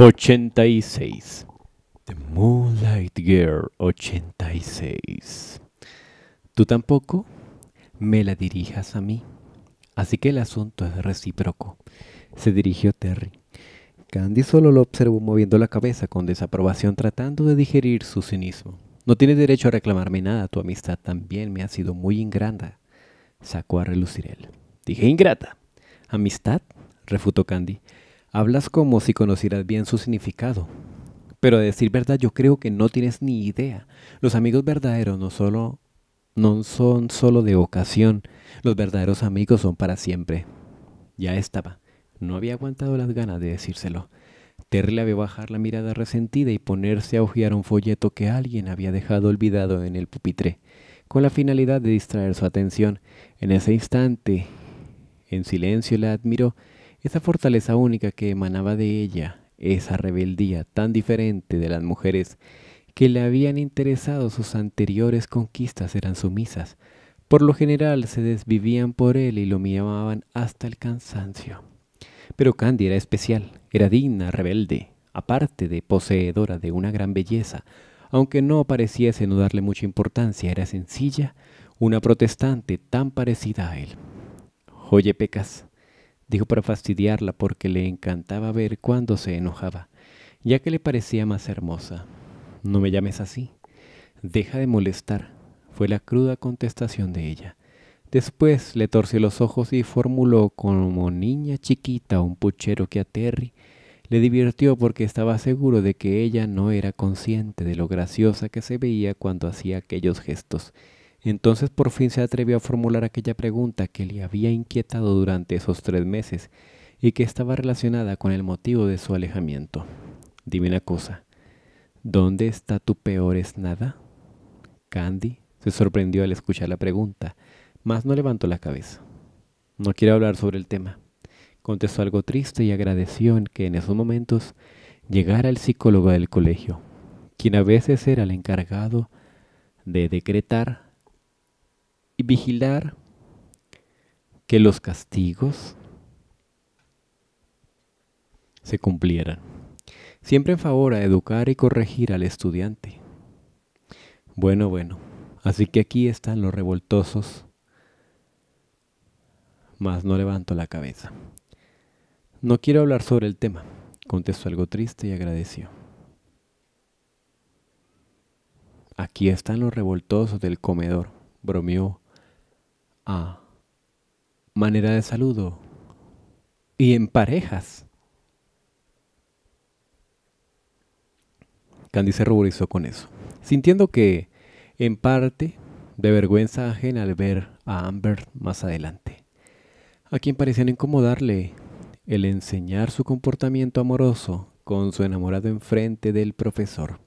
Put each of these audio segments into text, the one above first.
86. The Moonlight Girl 86. Tú tampoco me la dirijas a mí. Así que el asunto es recíproco. Se dirigió Terry. Candy solo lo observó moviendo la cabeza con desaprobación tratando de digerir su cinismo. No tienes derecho a reclamarme nada, tu amistad también me ha sido muy ingrata. Sacó a relucir él. Dije ingrata. ¿Amistad? refutó Candy. Hablas como si conocieras bien su significado. Pero a decir verdad, yo creo que no tienes ni idea. Los amigos verdaderos no solo no son solo de ocasión. Los verdaderos amigos son para siempre. Ya estaba. No había aguantado las ganas de decírselo. Terry le vio bajar la mirada resentida y ponerse a hojear un folleto que alguien había dejado olvidado en el pupitre, con la finalidad de distraer su atención. En ese instante, en silencio la admiró esa fortaleza única que emanaba de ella, esa rebeldía tan diferente de las mujeres que le habían interesado sus anteriores conquistas eran sumisas. Por lo general se desvivían por él y lo miraban hasta el cansancio. Pero Candy era especial, era digna, rebelde, aparte de poseedora de una gran belleza, aunque no pareciese no darle mucha importancia, era sencilla, una protestante tan parecida a él. Oye, Pecas, dijo para fastidiarla porque le encantaba ver cuando se enojaba, ya que le parecía más hermosa. No me llames así. Deja de molestar, fue la cruda contestación de ella. Después le torció los ojos y formuló como niña chiquita un puchero que a Terry le divirtió porque estaba seguro de que ella no era consciente de lo graciosa que se veía cuando hacía aquellos gestos. Entonces por fin se atrevió a formular aquella pregunta que le había inquietado durante esos tres meses y que estaba relacionada con el motivo de su alejamiento. Dime una cosa, ¿dónde está tu peor es nada? Candy se sorprendió al escuchar la pregunta, mas no levantó la cabeza. No quiero hablar sobre el tema. Contestó algo triste y agradeció en que en esos momentos llegara el psicólogo del colegio, quien a veces era el encargado de decretar y vigilar que los castigos se cumplieran, siempre en favor a educar y corregir al estudiante. Bueno, bueno, así que aquí están los revoltosos, mas no levanto la cabeza. No quiero hablar sobre el tema, contestó algo triste y agradeció. Aquí están los revoltosos del comedor, bromeó manera de saludo y en parejas. Candy se ruborizó con eso, sintiendo que, en parte, de vergüenza ajena al ver a Amber más adelante, a quien parecían incomodarle el enseñar su comportamiento amoroso con su enamorado enfrente del profesor,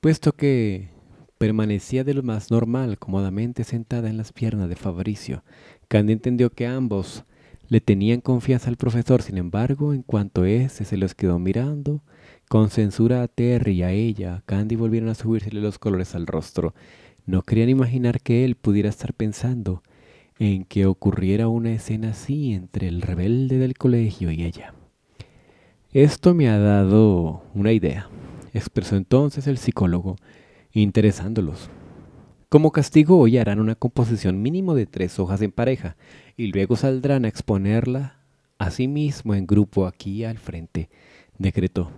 puesto que Permanecía de lo más normal, cómodamente sentada en las piernas de Fabricio. Candy entendió que ambos le tenían confianza al profesor, sin embargo, en cuanto éste se los quedó mirando, con censura a Terry y a ella, Candy volvieron a subírsele los colores al rostro. No querían imaginar que él pudiera estar pensando en que ocurriera una escena así entre el rebelde del colegio y ella. Esto me ha dado una idea, expresó entonces el psicólogo interesándolos. Como castigo hoy harán una composición mínimo de tres hojas en pareja y luego saldrán a exponerla a sí mismo en grupo aquí al frente, decretó.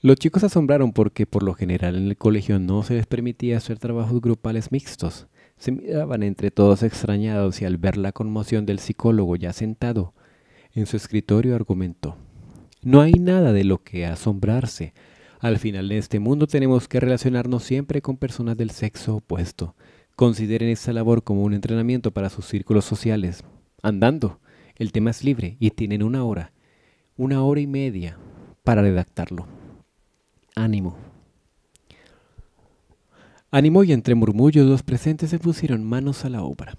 Los chicos asombraron porque por lo general en el colegio no se les permitía hacer trabajos grupales mixtos. Se miraban entre todos extrañados y al ver la conmoción del psicólogo ya sentado en su escritorio argumentó. No hay nada de lo que asombrarse. Al final de este mundo tenemos que relacionarnos siempre con personas del sexo opuesto. Consideren esta labor como un entrenamiento para sus círculos sociales. Andando, el tema es libre y tienen una hora, una hora y media para redactarlo. Ánimo. Ánimo y entre murmullos los presentes se pusieron manos a la obra.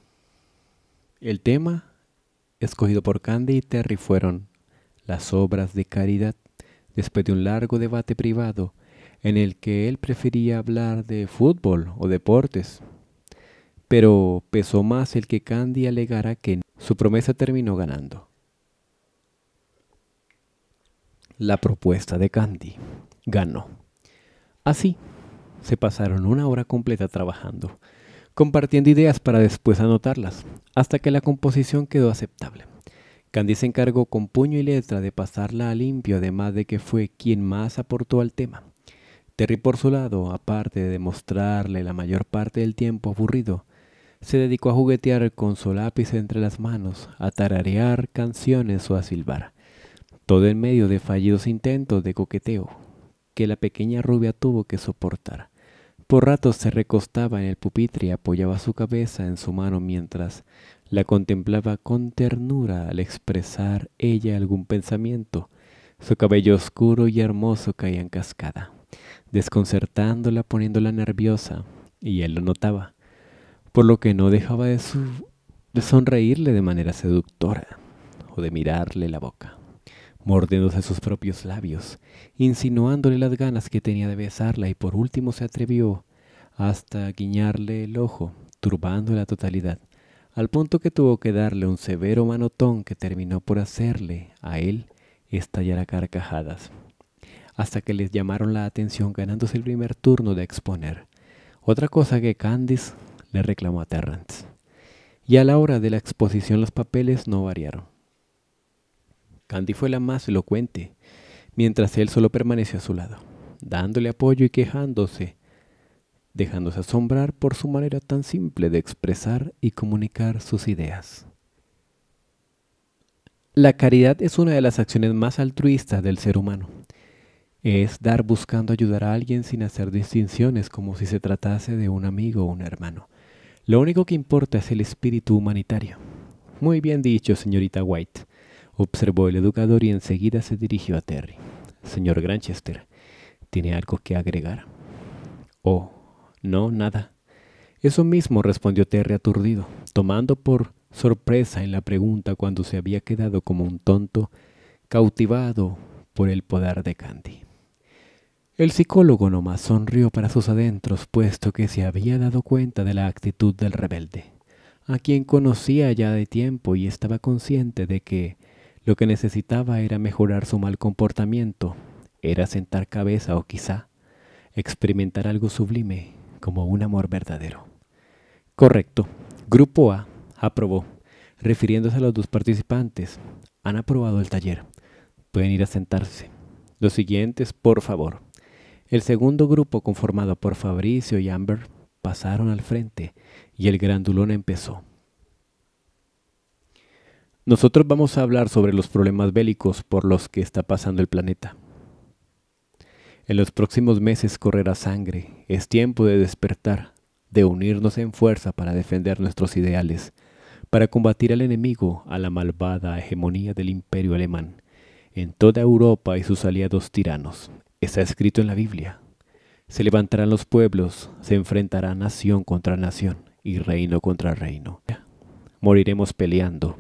El tema escogido por Candy y Terry fueron las obras de caridad después de un largo debate privado en el que él prefería hablar de fútbol o deportes. Pero pesó más el que Candy alegara que su promesa terminó ganando. La propuesta de Candy ganó. Así, se pasaron una hora completa trabajando, compartiendo ideas para después anotarlas, hasta que la composición quedó aceptable. Candy se encargó con puño y letra de pasarla a limpio, además de que fue quien más aportó al tema. Terry, por su lado, aparte de demostrarle la mayor parte del tiempo aburrido, se dedicó a juguetear con su lápiz entre las manos, a tararear canciones o a silbar, todo en medio de fallidos intentos de coqueteo que la pequeña rubia tuvo que soportar. Por ratos se recostaba en el pupitre y apoyaba su cabeza en su mano mientras la contemplaba con ternura al expresar ella algún pensamiento. Su cabello oscuro y hermoso caía en cascada, desconcertándola, poniéndola nerviosa, y él lo notaba, por lo que no dejaba de, de sonreírle de manera seductora o de mirarle la boca mordiéndose sus propios labios, insinuándole las ganas que tenía de besarla y por último se atrevió hasta guiñarle el ojo, turbando la totalidad al punto que tuvo que darle un severo manotón que terminó por hacerle a él estallar a carcajadas, hasta que les llamaron la atención ganándose el primer turno de exponer. Otra cosa que Candice le reclamó a Terrance. Y a la hora de la exposición los papeles no variaron. Candy fue la más elocuente, mientras él solo permaneció a su lado, dándole apoyo y quejándose dejándose asombrar por su manera tan simple de expresar y comunicar sus ideas. La caridad es una de las acciones más altruistas del ser humano. Es dar buscando ayudar a alguien sin hacer distinciones como si se tratase de un amigo o un hermano. Lo único que importa es el espíritu humanitario. Muy bien dicho, señorita White, observó el educador y enseguida se dirigió a Terry. Señor Granchester, ¿tiene algo que agregar? Oh, no, nada. Eso mismo respondió Terry aturdido, tomando por sorpresa en la pregunta cuando se había quedado como un tonto, cautivado por el poder de Candy. El psicólogo nomás sonrió para sus adentros, puesto que se había dado cuenta de la actitud del rebelde, a quien conocía ya de tiempo y estaba consciente de que lo que necesitaba era mejorar su mal comportamiento, era sentar cabeza o quizá experimentar algo sublime como un amor verdadero. Correcto. Grupo A aprobó. Refiriéndose a los dos participantes, han aprobado el taller. Pueden ir a sentarse. Los siguientes, por favor. El segundo grupo, conformado por Fabricio y Amber, pasaron al frente y el grandulón empezó. Nosotros vamos a hablar sobre los problemas bélicos por los que está pasando el planeta. En los próximos meses correrá sangre. Es tiempo de despertar, de unirnos en fuerza para defender nuestros ideales, para combatir al enemigo, a la malvada hegemonía del imperio alemán, en toda Europa y sus aliados tiranos. Está escrito en la Biblia. Se levantarán los pueblos, se enfrentará nación contra nación y reino contra reino. Moriremos peleando.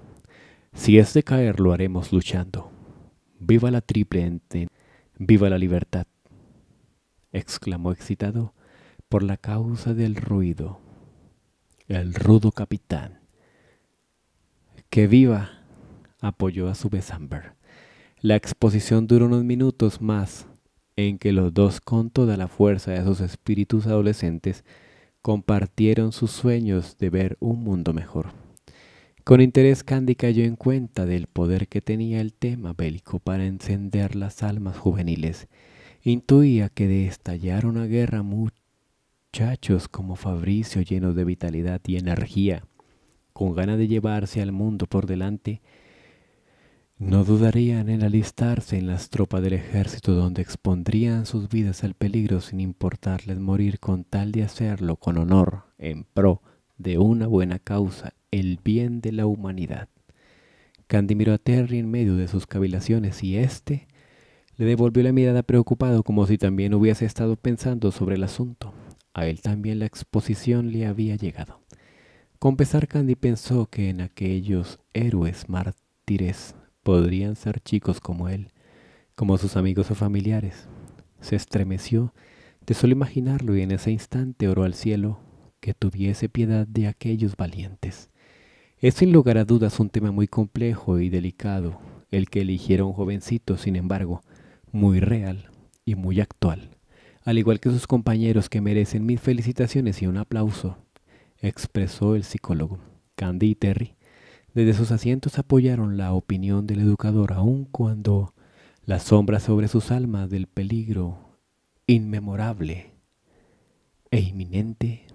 Si es de caer, lo haremos luchando. Viva la triple ente. Viva la libertad exclamó excitado por la causa del ruido. El rudo capitán. Que viva, apoyó a su vez La exposición duró unos minutos más, en que los dos con toda la fuerza de sus espíritus adolescentes compartieron sus sueños de ver un mundo mejor. Con interés Candy cayó en cuenta del poder que tenía el tema bélico para encender las almas juveniles Intuía que de estallar una guerra muchachos como Fabricio llenos de vitalidad y energía, con ganas de llevarse al mundo por delante, no dudarían en alistarse en las tropas del ejército donde expondrían sus vidas al peligro sin importarles morir con tal de hacerlo con honor, en pro de una buena causa, el bien de la humanidad. Candimiro a Terry en medio de sus cavilaciones y éste le devolvió la mirada preocupado como si también hubiese estado pensando sobre el asunto. A él también la exposición le había llegado. Con pesar Candy pensó que en aquellos héroes mártires podrían ser chicos como él, como sus amigos o familiares. Se estremeció de solo imaginarlo y en ese instante oró al cielo que tuviese piedad de aquellos valientes. Es sin lugar a dudas un tema muy complejo y delicado, el que eligiera un jovencito, sin embargo, muy real y muy actual, al igual que sus compañeros que merecen mis felicitaciones y un aplauso, expresó el psicólogo. Candy y Terry desde sus asientos apoyaron la opinión del educador aun cuando la sombra sobre sus almas del peligro inmemorable e inminente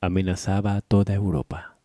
amenazaba a toda Europa.